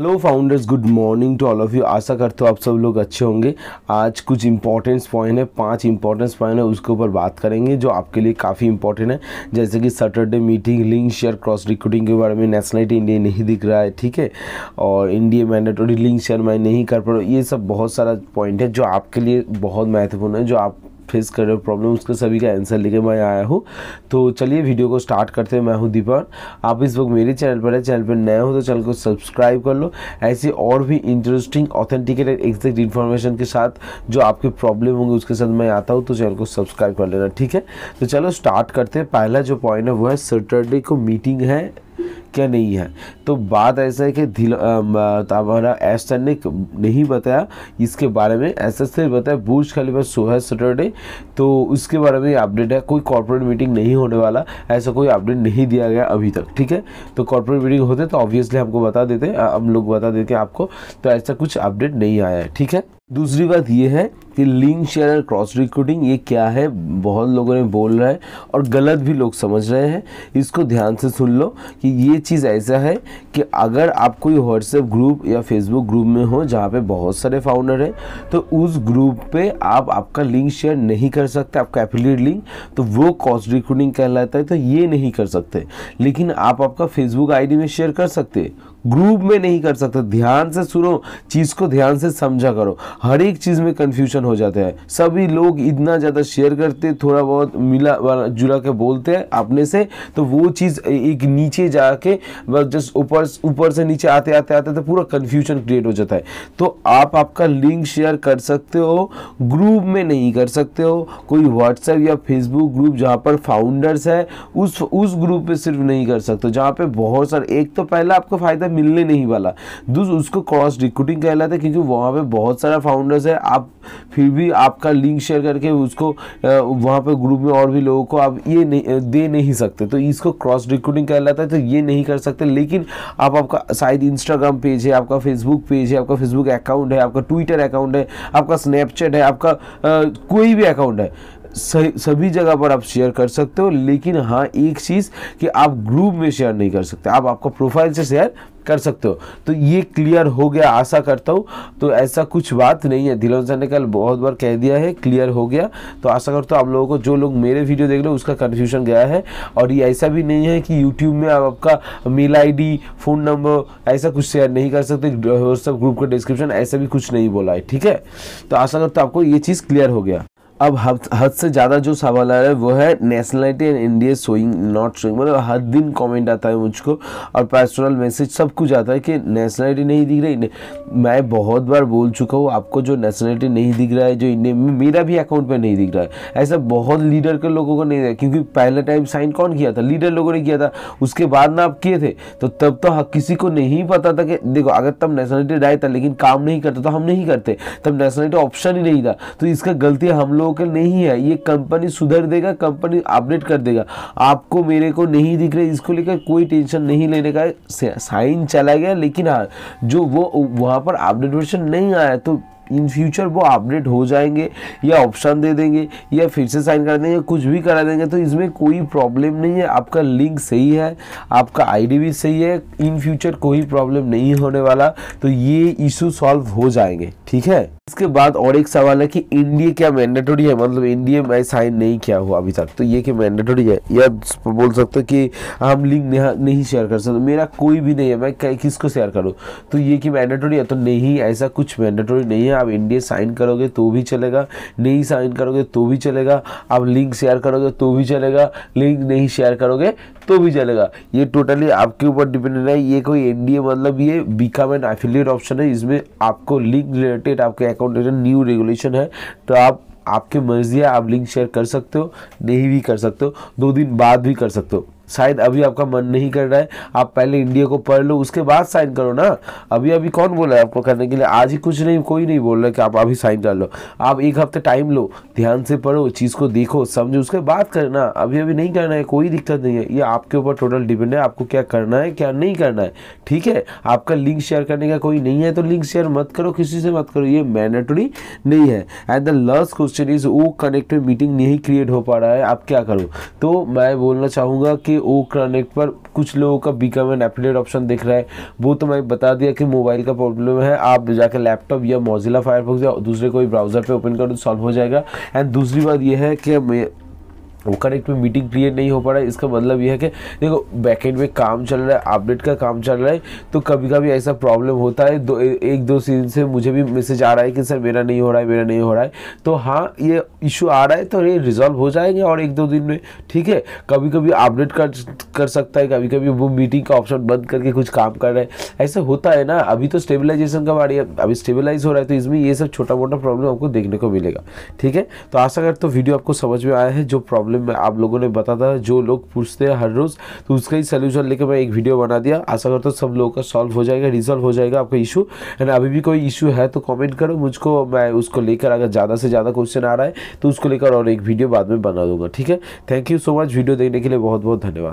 hello founders good morning to all of you आशा करते हो आप सब लोग अच्छे होंगे आज कुछ इंपॉर्टेंस पॉइंट है पांच इंपॉर्टेंस पॉइंट है उसके ऊपर बात करेंगे जो आपके लिए काफ़ी इंपॉर्टेंट है जैसे कि Saturday meeting link share cross recruiting के बारे में नेशनलिटी इंडिया नहीं दिख रहा है ठीक है और इंडिया मैंडेटोरी लिंक शेयर मैं नहीं कर पा रहा ये सब बहुत सारा पॉइंट है जो आपके लिए बहुत महत्वपूर्ण है जो आप फेस कर रहे हो प्रॉब्लम उसका सभी का आंसर लेके मैं आया हूँ तो चलिए वीडियो को स्टार्ट करते हैं मैं हूँ दीपक आप इस वक्त मेरे चैनल पर है चैनल पर नए हो तो चैनल को सब्सक्राइब कर लो ऐसे और भी इंटरेस्टिंग ऑथेंटिकेटेड एग्जैक्ट इन्फॉर्मेशन के साथ जो आपके प्रॉब्लम होंगे उसके साथ मैं आता हूँ तो चैनल को सब्सक्राइब कर लेना ठीक है तो चलो स्टार्ट करते हैं पहला जो पॉइंट है वो है सैटरडे को मीटिंग है क्या नहीं है तो बात ऐसा है कि हमारा एस्टन ने नहीं बताया इसके बारे में ऐसा से बताया बुर्ज खलीफा सोलह सैटरडे तो उसके बारे में अपडेट है कोई कॉर्पोरेट मीटिंग नहीं होने वाला ऐसा कोई अपडेट नहीं दिया गया अभी तक ठीक है तो कॉर्पोरेट मीटिंग होते तो ऑब्वियसली हमको बता देते हम लोग बता देते आपको तो ऐसा कुछ अपडेट नहीं आया है ठीक है दूसरी बात ये है कि लिंक शेयर क्रॉस रिक्रूटिंग ये क्या है बहुत लोगों ने बोल रहा है और गलत भी लोग समझ रहे हैं इसको ध्यान से सुन लो कि ये चीज़ ऐसा है कि अगर आप कोई व्हाट्सएप ग्रुप या फेसबुक ग्रुप में हो जहाँ पे बहुत सारे फाउंडर हैं तो उस ग्रुप पे आप आपका लिंक शेयर नहीं कर सकते आपका एफिलेट लिंक तो वो क्रॉस रिक्रूटिंग कहलाता है तो ये नहीं कर सकते लेकिन आप आपका फेसबुक आई में शेयर कर सकते ग्रुप में नहीं कर सकते ध्यान से सुनो चीज़ को ध्यान से समझा करो हर एक चीज़ में कन्फ्यूजन हो जाता है सभी लोग इतना ज़्यादा शेयर करते थोड़ा बहुत मिला जुला के बोलते हैं अपने से तो वो चीज़ एक नीचे जाके जस्ट ऊपर ऊपर से नीचे आते आते आते तो पूरा कन्फ्यूजन क्रिएट हो जाता है तो आप आपका लिंक शेयर कर सकते हो ग्रुप में नहीं कर सकते हो कोई व्हाट्सएप या फेसबुक ग्रुप जहाँ पर फाउंडर्स है उस उस ग्रुप में सिर्फ नहीं कर सकते जहाँ पे बहुत सारे एक तो पहला आपको फ़ायदा मिलने नहीं वाला दूसरा उसको क्रॉस रिक्रूटिंग कहलाता है क्योंकि वहाँ पे बहुत सारा फाउंडर्स है आप फिर भी आपका लिंक शेयर करके उसको वहाँ पर ग्रुप में और भी लोगों को आप ये नहीं दे नहीं सकते तो इसको क्रॉस रिक्रूटिंग कहलाता है तो ये नहीं कर सकते लेकिन आप आपका शायद इंस्टाग्राम पेज है आपका फेसबुक पेज है आपका फेसबुक अकाउंट है आपका ट्विटर अकाउंट है आपका स्नैपचैट है आपका आ, कोई भी अकाउंट है सभी जगह पर आप शेयर कर सकते हो लेकिन हाँ एक चीज़ कि आप ग्रुप में शेयर नहीं कर सकते आप आपका प्रोफाइल से शेयर कर सकते हो तो ये क्लियर हो गया आशा करता हूँ तो ऐसा कुछ बात नहीं है दिलोन सर ने कल बहुत बार कह दिया है क्लियर हो गया तो आशा करता हूँ आप लोगों को जो लोग मेरे वीडियो देख रहे हो उसका कन्फ्यूजन गया है और ये ऐसा भी नहीं है कि यूट्यूब में आप आपका मेल आईडी फ़ोन नंबर ऐसा कुछ शेयर नहीं कर सकते व्हाट्सअप ग्रुप का डिस्क्रिप्शन ऐसा भी कुछ नहीं बोला है ठीक है तो आशा करता हूँ आपको ये चीज़ क्लियर हो गया अब हद हद से ज़्यादा जो सवाल आ रहा है वो है nationality and India showing not showing मतलब हर दिन कमेंट आता है मुझको और पर्सनल मैसेज सब कुछ आता है कि नेशनलिटी नहीं दिख रही मैं बहुत बार बोल चुका हूँ आपको जो नेशनलिटी नहीं दिख रहा है जो इंडिया मेरा भी अकाउंट पर नहीं दिख रहा है ऐसा बहुत लीडर के लोगों को नहीं दिख रहा क्योंकि पहला टाइम साइन कौन किया था लीडर लोगों ने किया था उसके बाद ना आप किए थे तो तब तो किसी को नहीं पता था कि देखो अगर तब नेशनलिटी राय था लेकिन काम नहीं करता तो हम नहीं करते तब नेशनलिटी ऑप्शन ही नहीं था तो इसका गलती हम लोग लोकल नहीं है ये कंपनी सुधर देगा कंपनी अपडेट कर देगा आपको मेरे को नहीं दिख रहा इसको लेकर कोई टेंशन नहीं लेने का साइन चला गया लेकिन हाँ जो वो वहाँ पर अपडेट वर्जन नहीं आया तो इन फ्यूचर वो अपडेट हो जाएंगे या ऑप्शन दे देंगे या फिर से साइन कर देंगे कुछ भी करा देंगे तो इसमें कोई प्रॉब्लम नहीं है आपका लिंक सही है आपका आईडी भी सही है इन फ्यूचर कोई प्रॉब्लम नहीं होने वाला तो ये इशू सॉल्व हो जाएंगे ठीक है इसके बाद और एक सवाल है कि एनडीए क्या मैंडेटरी है मतलब एनडीए में साइन नहीं किया हुआ अभी तक तो ये कि मैंडेटरी है या बोल सकते हो कि हम लिंक नहीं शेयर कर सकते मेरा कोई भी नहीं है मैं किसको शेयर करूँ तो ये कि मैंडेटरी है तो नहीं ऐसा कुछ मैंडेटरी नहीं है आप एनडीए साइन करोगे तो भी चलेगा नहीं साइन करोगे तो भी चलेगा आप लिंक शेयर करोगे तो भी चलेगा लिंक नहीं शेयर करोगे तो भी चलेगा ये टोटली आपके ऊपर डिपेंडेंट है ये कोई एनडीए मतलब ये बिकम एंड एफिलियट ऑप्शन है इसमें आपको लिंक रिलेटेड आपके अकाउंट रिटर्न न्यू रेगुलेशन है तो आप आपके मर्जी है आप लिंक शेयर कर सकते हो नहीं भी कर सकते हो दो दिन बाद भी कर सकते हो शायद अभी आपका मन नहीं कर रहा है आप पहले इंडिया को पढ़ लो उसके बाद साइन करो ना अभी अभी कौन बोला है आपको करने के लिए आज ही कुछ नहीं कोई नहीं बोल रहा कि आप अभी साइन कर लो आप एक हफ्ते टाइम लो ध्यान से पढ़ो चीज़ को देखो समझो उसके बाद करना अभी अभी नहीं करना है कोई दिक्कत नहीं है ये आपके ऊपर टोटल डिपेंड है आपको क्या करना है क्या नहीं करना है ठीक है आपका लिंक शेयर करने का कोई नहीं है तो लिंक शेयर मत करो किसी से मत करो ये मैंडेटरी नहीं है and the last question is वो कनेक्टेड मीटिंग नहीं क्रिएट हो पा रहा है आप क्या करो तो मैं बोलना चाहूँगा कि ओ करने पर कुछ लोगों का बी एंड एफिलेट ऑप्शन दिख रहा है वो तो मैं बता दिया कि मोबाइल का प्रॉब्लम है आप जाकर लैपटॉप या मोजिला फायरफॉक्स या दूसरे कोई ब्राउज़र पर ओपन कर सॉल्व हो जाएगा एंड दूसरी बात यह है कि वो कनेक्ट में मीटिंग क्रिएट नहीं हो पा रहा है इसका मतलब यह है कि देखो बैकेंड में काम चल रहा है अपडेट का काम चल रहा है तो कभी कभी ऐसा प्रॉब्लम होता है दो ए, एक दो सीन से मुझे भी मैसेज आ रहा है कि सर मेरा नहीं हो रहा है मेरा नहीं हो रहा है तो हाँ ये इशू आ रहा है तो ये रिजॉल्व हो जाएंगे और एक दो दिन में ठीक है कभी कभी अपडेट कर कर सकता है कभी कभी वो मीटिंग का ऑप्शन बंद करके कुछ काम कर रहा है ऐसा होता है ना अभी तो स्टेबिलाइजेशन का बारी अभी स्टेबिलाइज हो रहा है तो इसमें ये सब छोटा मोटा प्रॉब्लम आपको देखने को मिलेगा ठीक है तो आशा कर तो वीडियो आपको समझ में आया है जो प्रॉब्लम प्रॉब्लम में आप लोगों ने बताता है जो लोग पूछते हैं हर रोज़ तो उसका ही सोल्यूशन लेकर मैं एक वीडियो बना दिया आशा करता हूँ सब लोगों का सॉल्व हो जाएगा रिजॉल्व हो जाएगा आपका इशू एंड अभी भी कोई इशू है तो कॉमेंट करो मुझको मैं उसको लेकर अगर ज़्यादा से ज़्यादा क्वेश्चन आ रहा है तो उसको लेकर और एक वीडियो बाद में बना दूंगा ठीक है thank you so much video देखने के लिए बहुत बहुत धन्यवाद